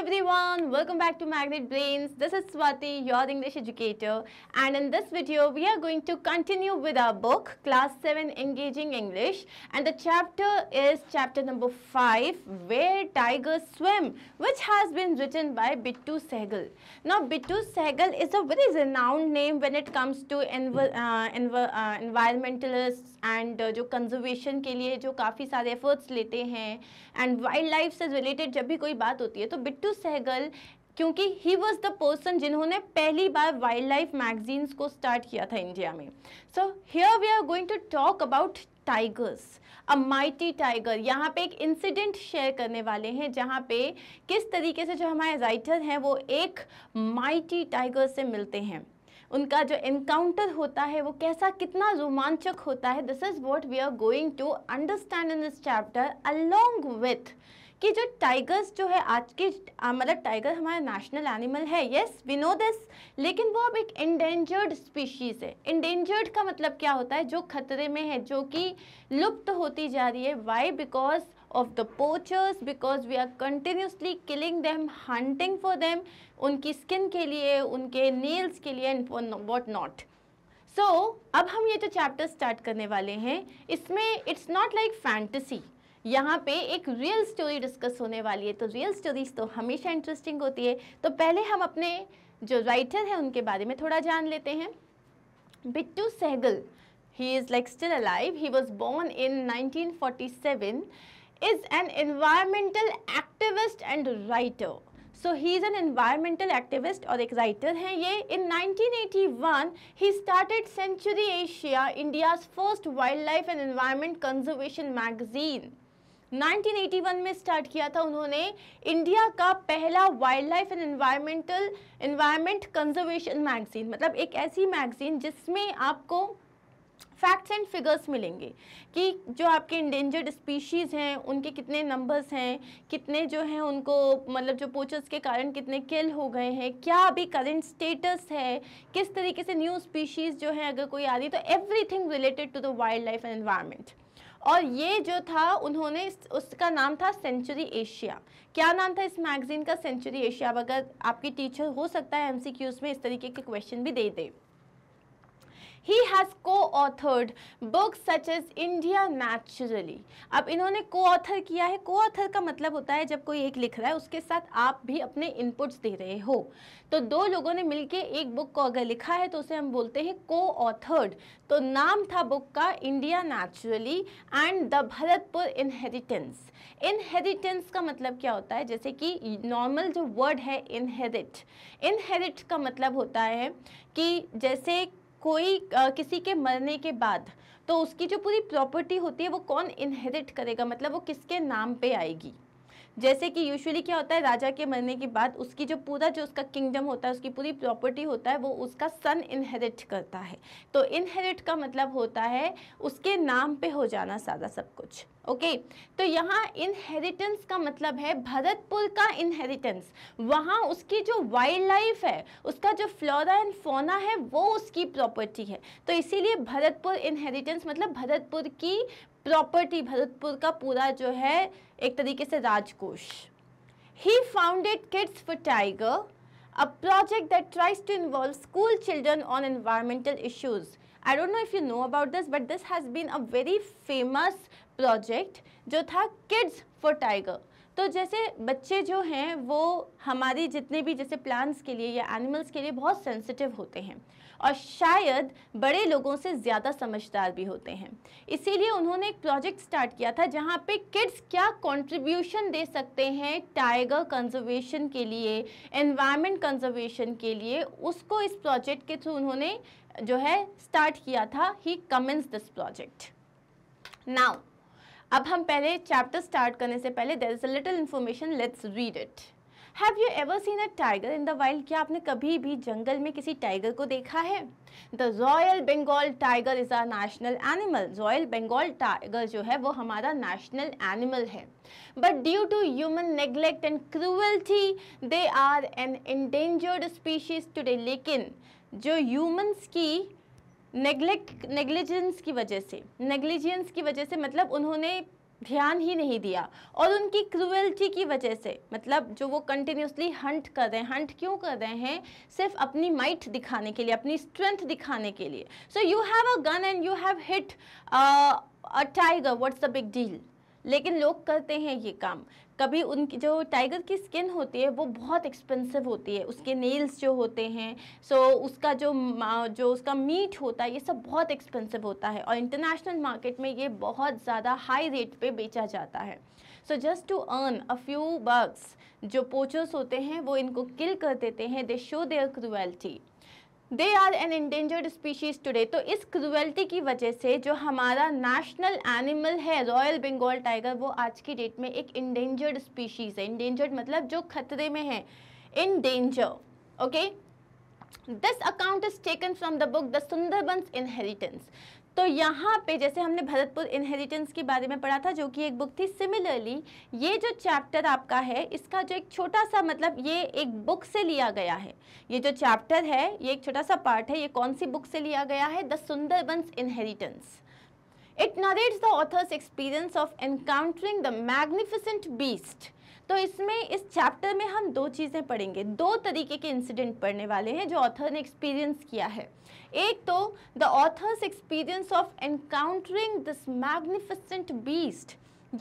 everyone, welcome back to Magnet Brains. This is Swati, your English educator and in this video we are going to continue with our book Class 7 Engaging English and the chapter is chapter number 5 Where Tigers Swim which has been written by Bittu Sehgal. Now Bittu Sehgal is a very renowned name when it comes to env uh, env uh, environmentalists and uh, जो conservation के लिए जो काफ़ी सारे efforts लेते हैं and wildlife से रिलेटेड जब भी कोई बात होती है तो बिट्टू सहगल क्योंकि ही वॉज द पर्सन जिन्होंने पहली बार वाइल्ड लाइफ मैगजीन्स को स्टार्ट किया था इंडिया में so here we are going to talk about tigers a mighty tiger यहाँ पे एक इंसिडेंट शेयर करने वाले हैं जहाँ पे किस तरीके से जो हमारे राइटर हैं वो एक माइटी टाइगर से मिलते हैं उनका जो इनकाउंटर होता है वो कैसा कितना रोमांचक होता है this is what we are going to understand in this chapter along with कि जो टाइगर्स जो है आज के मतलब टाइगर हमारा नेशनल एनिमल है येस वी नो दिस लेकिन वो अब एक इंडेंजर्ड स्पीशीज़ है इंडेंजर्ड का मतलब क्या होता है जो खतरे में है जो कि लुप्त होती जा रही है why because of the poachers because we are continuously killing them hunting for them उनकी स्किन के लिए उनके नेल्स के लिए एंड वॉट नॉट सो अब हम ये जो चैप्टर स्टार्ट करने वाले हैं इसमें इट्स नॉट लाइक फैंटसी यहाँ पे एक रियल स्टोरी डिस्कस होने वाली है तो रियल स्टोरीज तो हमेशा इंटरेस्टिंग होती है तो पहले हम अपने जो राइटर हैं उनके बारे में थोड़ा जान लेते हैं Bittu Sahgal he is like still alive he was born in 1947 is an environmental activist and writer so he is an environmental activist और एक राइटर हैं ये in 1981 he started Sanctuary Asia India's first wildlife and environment conservation magazine 1981 में start किया था उन्होंने India का पहला wildlife and environmental environment conservation magazine मतलब एक ऐसी मैगजीन जिसमें आपको फैक्ट्स एंड फिगर्स मिलेंगे कि जो आपके इंडेंजर्ड स्पीशीज़ हैं उनके कितने नंबर्स हैं कितने जो हैं उनको मतलब जो पोचर्स के कारण कितने किल हो गए हैं क्या अभी करेंट स्टेटस है किस तरीके से न्यू स्पीशीज़ जो हैं अगर कोई आ रही तो everything related to the wildlife and environment और ये जो था उन्होंने उसका नाम था सेंचुरी एशिया क्या नाम था इस मैगज़ीन का सेंचुरी एशिया अब अगर आपकी टीचर हो सकता है एमसीक्यूज़ में इस तरीके के क्वेश्चन भी दे दे he has coauthored book such as India naturally अब इन्होंने को ऑथर किया है को ऑथर का मतलब होता है जब कोई एक लिख रहा है उसके साथ आप भी अपने इनपुट्स दे रहे हो तो दो लोगों ने मिलके एक बुक को अगर लिखा है तो उसे हम बोलते हैं को ऑथर्ड तो नाम था बुक का India naturally and the Bharatpur Inheritance. Inheritance का मतलब क्या होता है जैसे कि नॉर्मल जो वर्ड है इनहेरिट इनहेरिट का मतलब होता है कि जैसे कोई आ, किसी के मरने के बाद तो उसकी जो पूरी प्रॉपर्टी होती है वो कौन इनहेरिट करेगा मतलब वो किसके नाम पे आएगी जैसे कि यूजुअली क्या होता है राजा के मरने के बाद उसकी जो पूरा जो उसका किंगडम होता है उसकी पूरी प्रॉपर्टी होता है वो उसका सन इनहेरिट करता है तो इनहेरिट का मतलब होता है उसके नाम पे हो जाना सारा सब कुछ ओके तो यहाँ इनहेरिटेंस का मतलब है भरतपुर का इनहेरिटेंस वहाँ उसकी जो वाइल्ड लाइफ है उसका जो फ्लोरा एंड फोना है वो उसकी प्रॉपर्टी है तो इसीलिए भरतपुर इनहेरिटेंस मतलब भरतपुर की प्रॉपर्टी भरतपुर का पूरा जो है एक तरीके से राजकोष he founded kids for tiger a project that tries to involve school children on environmental issues I don't know if you know about this but this has been a very famous project जो था kids for tiger तो जैसे बच्चे जो हैं वो हमारी जितने भी जैसे प्लांट्स के लिए या एनिमल्स के लिए बहुत सेंसिटिव होते हैं और शायद बड़े लोगों से ज़्यादा समझदार भी होते हैं इसीलिए उन्होंने एक प्रोजेक्ट स्टार्ट किया था जहाँ पे किड्स क्या कंट्रीब्यूशन दे सकते हैं टाइगर कंजर्वेशन के लिए एनवायरनमेंट कंजर्वेशन के लिए उसको इस प्रोजेक्ट के थ्रू उन्होंने जो है स्टार्ट किया था he commenced this project now अब हम पहले चैप्टर स्टार्ट करने से पहले there is a little information let's read it have you ever seen a tiger in the wild क्या आपने कभी भी जंगल में किसी टाइगर को देखा है the royal Bengal tiger is our national animal royal Bengal tiger जो है वो हमारा नेशनल एनिमल है but due to human neglect and cruelty they are an endangered species today लेकिन जो ह्यूमंस की नेग्लेक्ट नेग्लिजेंस की वजह से नेग्लिजेंस की वजह से मतलब उन्होंने ध्यान ही नहीं दिया और उनकी क्रुअल्टी की वजह से मतलब जो वो कंटिन्यूसली हंट कर रहे हैं हंट क्यों कर रहे हैं सिर्फ अपनी माइट दिखाने के लिए अपनी स्ट्रेंथ दिखाने के लिए so you have a gun and you have hit a tiger what's the big deal लेकिन लोग करते हैं ये काम कभी उनकी जो टाइगर की स्किन होती है वो बहुत एक्सपेंसिव होती है उसके नेल्स जो होते हैं सो so उसका जो जो उसका मीट होता है ये सब बहुत एक्सपेंसिव होता है और इंटरनेशनल मार्केट में ये बहुत ज़्यादा हाई रेट पे बेचा जाता है so just to earn a few bucks जो पोचर्स होते हैं वो इनको किल कर देते हैं they show their cruelty they are an endangered species today तो इस क्रुअल्टी की वजह से जो हमारा नेशनल एनिमल है रॉयल बंगाल टाइगर वो आज की डेट में एक इंडेंजर्ड स्पीशीज़ है इंडेंजर्ड मतलब जो खतरे में है in danger okay this account is taken from the book the Sundarbans inheritance तो यहाँ पे जैसे हमने भरतपुर इनहेरिटेंस के बारे में पढ़ा था जो कि एक बुक थी सिमिलरली ये जो चैप्टर आपका है इसका जो एक छोटा सा मतलब ये एक बुक से लिया गया है ये जो चैप्टर है ये एक छोटा सा पार्ट है ये कौन सी बुक से लिया गया है the Sundarbans inheritance it narrates the author's experience of encountering the magnificent beast तो इसमें इस चैप्टर में हम दो चीज़ें पढ़ेंगे दो तरीके के इंसिडेंट पढ़ने वाले हैं जो ऑथर ने एक्सपीरियंस किया है एक तो the author's experience of encountering this magnificent beast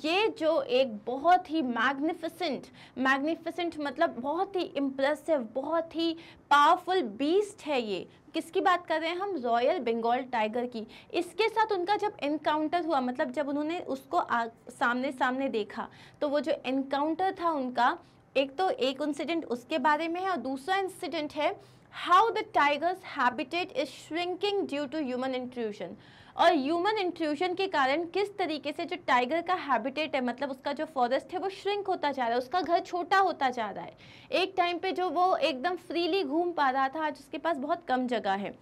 ये जो एक बहुत ही मैग्निफिसेंट मैग्निफिसेंट मतलब बहुत ही इम्प्रेसिव बहुत ही पावरफुल बीस्ट है ये किसकी बात कर रहे हैं हम रॉयल बंगाल टाइगर की इसके साथ उनका जब इनकाउंटर हुआ मतलब जब उन्होंने उसको आ, सामने सामने देखा तो वो जो इनकाउंटर था उनका एक तो एक इंसिडेंट उसके बारे में है और दूसरा इंसिडेंट है how the tiger's habitat is shrinking due to human intrusion और ह्यूमन इंट्रूशन के कारण किस तरीके से जो टाइगर का हैबिटेट है मतलब उसका जो फॉरेस्ट है वो श्रिंक होता जा रहा है उसका घर छोटा होता जा रहा है एक टाइम पे जो वो एकदम फ्रीली घूम पा रहा था आज उसके पास बहुत कम जगह है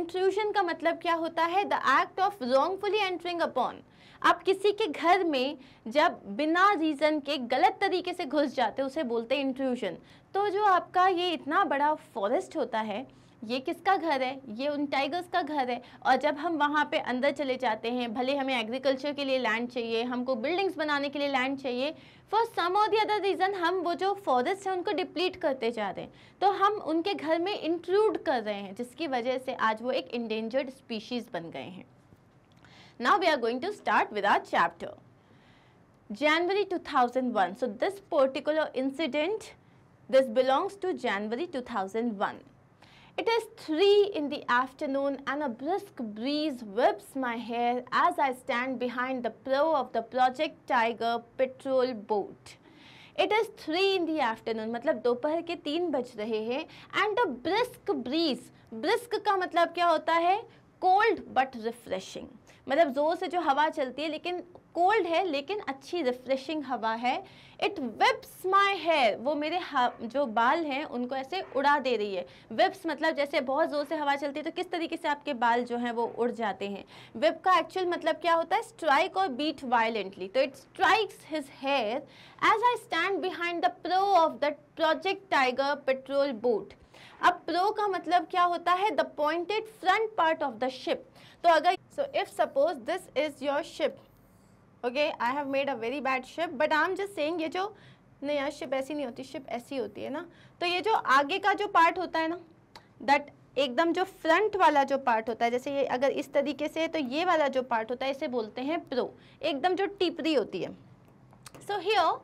इंट्रूशन का मतलब क्या होता है the act of wrongfully entering upon आप किसी के घर में जब बिना रीज़न के गलत तरीके से घुस जाते उसे बोलते हैं इंट्रूजन तो जो आपका ये इतना बड़ा फॉरेस्ट होता है ये किसका घर है ये उन टाइगर्स का घर है और जब हम वहाँ पे अंदर चले जाते हैं भले हमें एग्रीकल्चर के लिए लैंड चाहिए हमको बिल्डिंग्स बनाने के लिए लैंड चाहिए फॉर सम और दी अदर रीज़न हम वो जो फॉरेस्ट हैं उनको डिप्लीट करते जा रहे हैं तो हम उनके घर में इंक्लूड कर रहे हैं जिसकी वजह से आज वो एक इंडेंजर्ड स्पीशीज़ बन गए हैं Now we are going to start with our chapter. January 2001. So this particular incident, this belongs to January 2001. It is 3 in the afternoon and a brisk breeze whips my hair as I stand behind the prow of the Project Tiger patrol boat. It is three in the afternoon मतलब दोपहर के तीन बज रहे हैं and a brisk breeze brisk का मतलब क्या होता है कोल्ड बट रिफ्रेशिंग मतलब ज़ोर से जो हवा चलती है लेकिन कोल्ड है लेकिन अच्छी रिफ्रेशिंग हवा है इट विप्स माई हेयर वो मेरे हाँ, जो बाल हैं उनको ऐसे उड़ा दे रही है विप्स मतलब जैसे बहुत ज़ोर से हवा चलती है तो किस तरीके से आपके बाल जो हैं वो उड़ जाते हैं विप का एक्चुअल मतलब क्या होता है स्ट्राइक और बीट वायलेंटली तो it strikes his hair as I stand behind the prow of the Project Tiger patrol boat अब प्रो का मतलब क्या होता है the pointed front part of the ship तो अगर so if suppose this is your ship okay i have made a very bad ship but I am just saying ye jo नहीं यार शिप ऐसी नहीं होती शिप ऐसी होती है ना तो ये जो आगे का जो पार्ट होता है ना दैट एकदम जो फ्रंट वाला जो पार्ट होता है जैसे ये अगर इस तरीके से तो ये वाला जो पार्ट होता है इसे बोलते हैं प्रो एकदम जो टिपरी होती है so here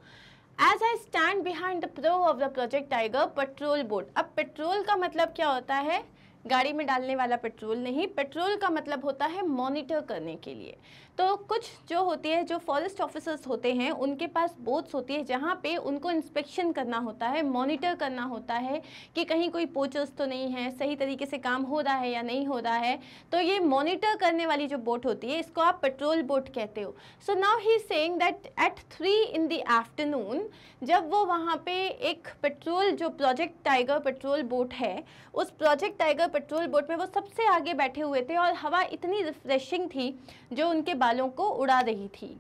as I stand behind the prow of the Project Tiger patrol boat अब पेट्रोल का मतलब क्या होता है गाड़ी में डालने वाला पेट्रोल नहीं पेट्रोल का मतलब होता है मॉनिटर करने के लिए तो कुछ जो होती है जो फॉरेस्ट ऑफिसर्स होते हैं उनके पास बोट्स होती है जहाँ पे उनको इंस्पेक्शन करना होता है मॉनिटर करना होता है कि कहीं कोई पोचर्स तो नहीं है सही तरीके से काम हो रहा है या नहीं हो रहा है तो ये मॉनिटर करने वाली जो बोट होती है इसको आप पेट्रोल बोट कहते हो so now he saying that at three in the afternoon जब वो वहाँ पर एक पेट्रोल जो प्रोजेक्ट टाइगर पेट्रोल बोट है उस प्रोजेक्ट टाइगर पेट्रोल बोट में वो सबसे आगे बैठे हुए थे और हवा इतनी रिफ्रेशिंग थी जो उनके वालों को उड़ा रही थी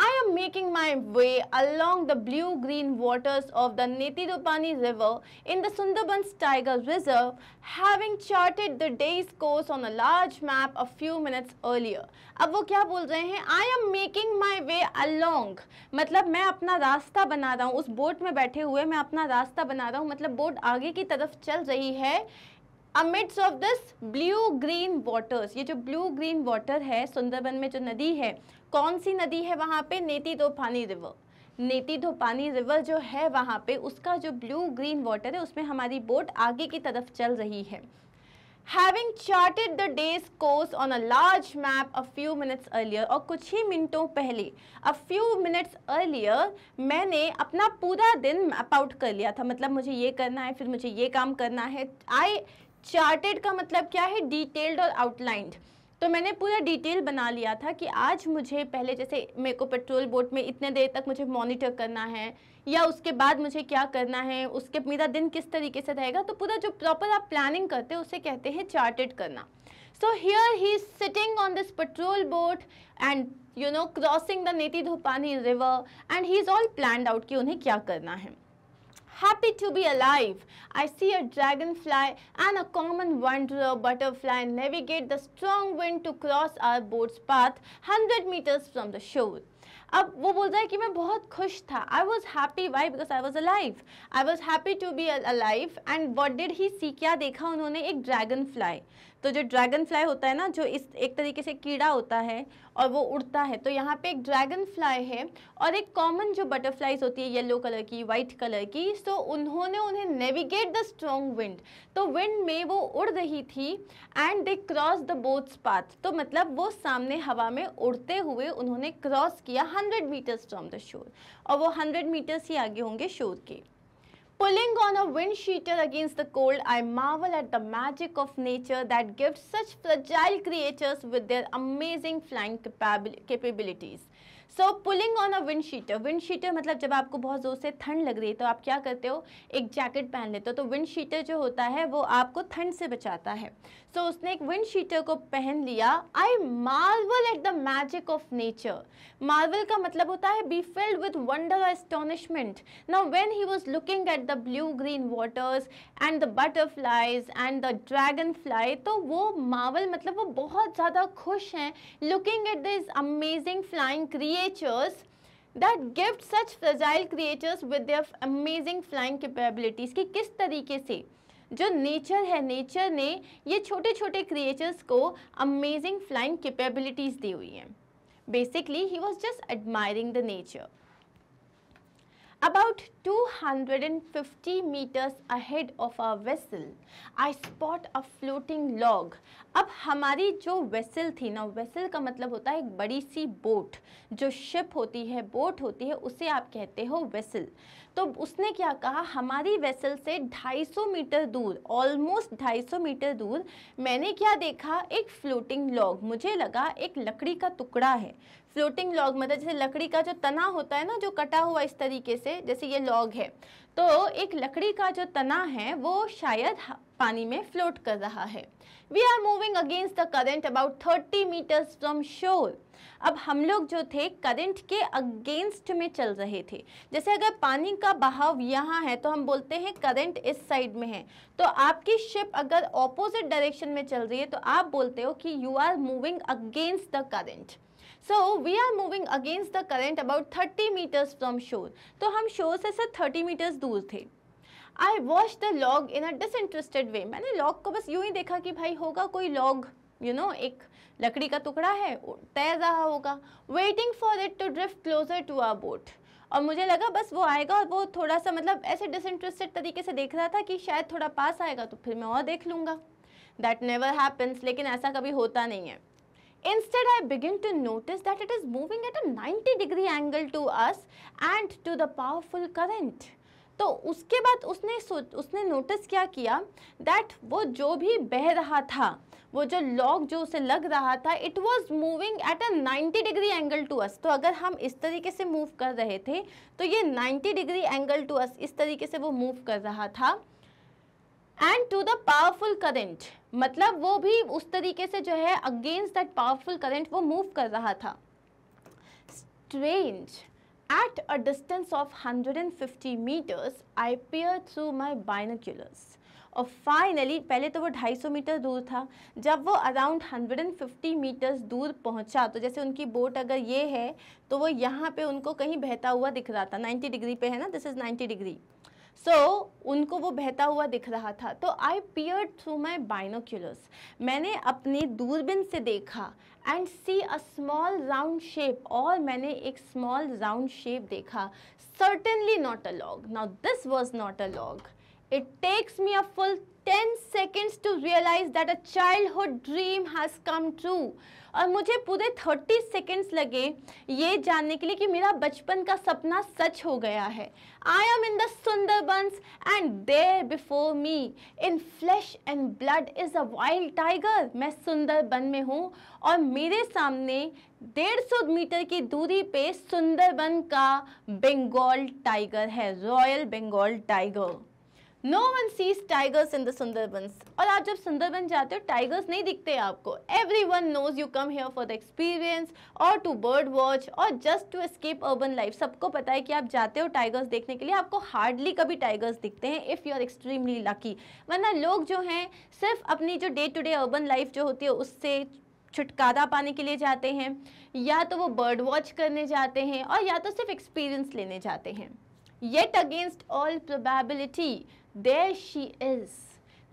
I am making my way along the blue green waters of the Netidhopani river in the Sundarbans tiger reserve having charted the day's course on a large map a few minutes earlier अब वो क्या बोल रहे हैं I am making my way along मतलब मैं अपना रास्ता बना रहा हूँ उस बोट में बैठे हुए मैं अपना रास्ता बना रहा हूँ मतलब बोट आगे की तरफ चल रही है amidst of this blue green waters ये जो ब्लू ग्रीन वाटर है सुंदरबन में जो नदी है कौन सी नदी है वहाँ पे नेती तोफानी रिवर नेती धोपानी रिवर जो है वहाँ पे उसका जो ब्लू ग्रीन वाटर है उसमें हमारी बोट आगे की तरफ चल रही है having charted the day's course on a large map a few minutes earlier और कुछ ही मिनटों पहले अ फ्यू मिनट्स अर्लियर मैंने अपना पूरा दिन मैप आउट कर लिया था मतलब मुझे ये करना है फिर मुझे ये काम करना है आई चार्टेड का मतलब क्या है डिटेल्ड और आउटलाइंड तो मैंने पूरा डिटेल बना लिया था कि आज मुझे पहले जैसे मेरे को पेट्रोल बोट में इतने देर तक मुझे मॉनिटर करना है या उसके बाद मुझे क्या करना है उसके मेरा दिन किस तरीके से रहेगा तो पूरा जो प्रॉपर आप प्लानिंग करते हैं उसे कहते हैं चार्टेड करना so here he sitting on this patrol boat and you know crossing the Netidhopani river and he is all plan out कि उन्हें क्या करना है happy to be alive. I see a dragonfly and a common wanderer butterfly navigate the strong wind to cross our boat's path 100 meters from the shore. अब वो बोलता है कि मैं बहुत खुश था I was happy why because I was alive I was happy to be alive and what did he see क्या देखा उन्होंने एक ड्रैगन फ्लाई तो जो ड्रैगन फ्लाई होता है ना जो इस एक तरीके से कीड़ा होता है और वो उड़ता है तो यहाँ पे एक ड्रैगन फ्लाई है और एक कॉमन जो बटरफ्लाइज होती है येलो कलर की वाइट कलर की तो उन्होंने उन्हें नेविगेट द स्ट्रॉन्ग विंड तो विंड में वो उड़ रही थी and they cross the boat's path तो मतलब वो सामने हवा में उड़ते हुए उन्होंने क्रॉस किया किया 100 मीटर्स फ्रॉम द शोर और वो 100 मीटर्स ही आगे होंगे शोर के pulling on a windcheater against the cold I marvel at the magic of nature that gift such fragile creatures with their amazing flying capabilities so pulling on a windcheater windcheater मतलब जब आपको बहुत ज़ोर से ठंड लग रही है तो आप क्या करते हो एक जैकेट पहन लेते हो तो विंड शीटर जो होता है वो आपको ठंड से बचाता है सो उसने एक विंड शीटर को पहन लिया I marvel at the magic of nature marvel का मतलब होता है be filled with wonder astonishment now when he was looking at the blue green waters and the butterflies and the dragonfly तो वो marvel मतलब वो बहुत ज़्यादा खुश हैं looking at this amazing flying creatures that gift such fragile creatures with amazing flying capabilities कि किस तरीके से जो नेचर है नेचर ने ये छोटे छोटे क्रिएचर्स को अमेजिंग फ्लाइंग कैपेबिलिटीज़ दी हुई हैं basically he was just admiring the nature About 250 metres ahead of our vessel I spot a floating log अब हमारी जो वेसल थी ना वेसल का मतलब होता है एक बड़ी सी बोट जो शिप होती है बोट होती है उसे आप कहते हो वेसल तो उसने क्या कहा हमारी वेसल से 250 मीटर दूर ऑलमोस्ट 250 मीटर दूर मैंने क्या देखा एक फ्लोटिंग लॉग मुझे लगा एक लकड़ी का टुकड़ा है फ्लोटिंग लॉग मतलब जैसे लकड़ी का जो तना होता है ना जो कटा हुआ इस तरीके से जैसे ये लॉग है तो एक लकड़ी का जो तना है वो शायद पानी में फ्लोट कर रहा है we are moving against the current about thirty metres from shore अब हम लोग जो थे करंट के अगेंस्ट में चल रहे थे जैसे अगर पानी का बहाव यहाँ है तो हम बोलते हैं करंट इस साइड में है तो आपकी शिप अगर ऑपोजिट डायरेक्शन में चल रही है तो आप बोलते हो कि you are moving against the current so we are moving against the current about thirty metres from shore तो हम शोर से सर थर्टी मीटर्स दूर थे I watch the log in a disinterested way मैंने लॉग को बस यूँ ही देखा कि भाई होगा कोई लॉग यू नो एक लकड़ी का टुकड़ा है तैर रहा होगा waiting for it to drift closer to our boat और मुझे लगा बस वो आएगा और वो थोड़ा सा मतलब ऐसे डिसइंटरेस्टेड तरीके से देख रहा था कि शायद थोड़ा पास आएगा तो फिर मैं और देख लूँगा दैट नेवर हैपन्स लेकिन ऐसा कभी होता नहीं है Instead, I begin to notice that it is moving at a 90 degree angle to us and to the powerful current. तो उसके बाद उसने उसने नोटिस क्या किया दैट वो जो भी बह रहा था वो जो लॉक जो उसे लग रहा था it was moving at a 90 degree angle to us तो अगर हम इस तरीके से मूव कर रहे थे तो ये 90 डिग्री एंगल टू अस इस तरीके से वो मूव कर रहा था and to the powerful current मतलब वो भी उस तरीके से जो है अगेंस्ट दैट पावरफुल करेंट वो मूव कर रहा था strange distance of hundred and 150 मीटर्स I peer through my binoculars. और फाइनली पहले तो वो 250 मीटर दूर था जब वो अराउंड 150 मीटर्स दूर पहुंचा तो जैसे उनकी बोट अगर ये है तो वो यहाँ पे उनको कहीं बहता हुआ दिख रहा था 90 डिग्री पे है ना this is 90 degree so so, उनको वो बहता हुआ दिख रहा था तो आई पियर थ्रू माई बाइनोक्यूलर्स मैंने अपनी दूरबीन से देखा and see a small round shape और मैंने एक स्मॉल राउंड शेप देखा certainly not a log now this was not a log It takes me a full 10 seconds to realize that a childhood dream has come true. और मुझे पूरे 30 seconds लगे ये जानने के लिए कि मेरा बचपन का सपना सच हो गया है I am in the Sundarbans and there before me in flesh and blood is a wild tiger मैं सुंदरबन में हूँ और मेरे सामने 150 मीटर की दूरी पे सुंदरबन का बंगाल टाइगर है royal Bengal tiger no one sees tigers in the Sundarbans और आप जब सुंदरबन जाते हो टाइगर्स नहीं दिखते आपको everyone knows you come here for the experience और टू बर्ड वॉच और just to escape urban life सबको पता है कि आप जाते हो टाइगर्स देखने के लिए आपको हार्डली कभी टाइगर्स दिखते हैं if you are extremely lucky वरना लोग जो हैं सिर्फ अपनी जो day to day urban life जो होती है उससे छुटकारा पाने के लिए जाते हैं या तो वो बर्ड वॉच करने जाते हैं और या तो सिर्फ एक्सपीरियंस लेने जाते हैं yet against all probability there she is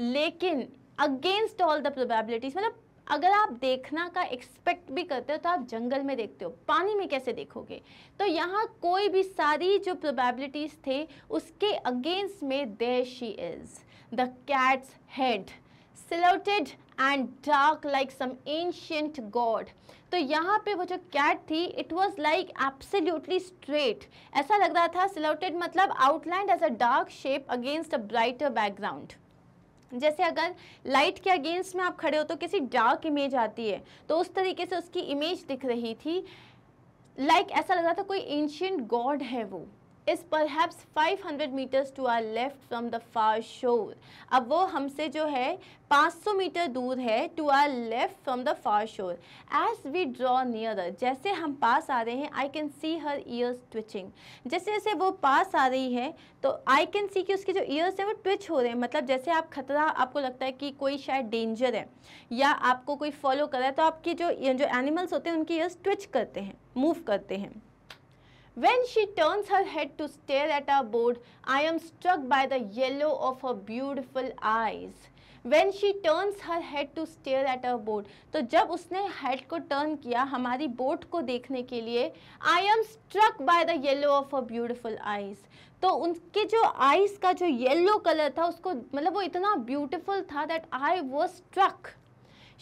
लेकिन अगेंस्ट ऑल द प्रोबेबिलिटीज मतलब अगर आप देखना का एक्सपेक्ट भी करते हो तो आप जंगल में देखते हो पानी में कैसे देखोगे तो यहाँ कोई भी सारी जो प्रोबेबिलिटीज़ थे उसके अगेंस्ट में there she is the cat's head silhouetted and dark like some ancient god तो यहाँ पे वो जो कैट थी it was like absolutely straight ऐसा लग रहा था सिलोटेड मतलब outlined as a dark shape against a brighter background जैसे अगर लाइट के अगेंस्ट में आप खड़े हो तो किसी डार्क इमेज आती है तो उस तरीके से उसकी इमेज दिख रही थी लाइक like, ऐसा लग रहा था कोई एंशियंट गॉड है वो पर five 500 metres to our left from the far shore अब वो हमसे जो है 500 मीटर दूर है to our left from the far shore as we draw near जैसे हम पास आ रहे हैं I can see her ears twitching जैसे जैसे वो पास आ रही है तो आई कैन सी कि उसके जो ईयर्स हैं वो ट्विच हो रहे हैं मतलब जैसे आप खतरा आपको लगता है कि कोई शायद डेंजर है या आपको कोई फॉलो कर रहा है तो आपकी जो जो एनिमल्स होते हैं उनके ईयर्स ट्विच करते हैं मूव करते हैं When she turns her head to stare at our board, I am struck by the yellow of her beautiful eyes. When she turns her head to stare at a boat तो जब उसने head को turn किया हमारी boat को देखने के लिए I am struck by the yellow of a beautiful eyes तो उनके जो आइज़ का जो येलो कलर था उसको मतलब वो इतना ब्यूटिफुल था that I was struck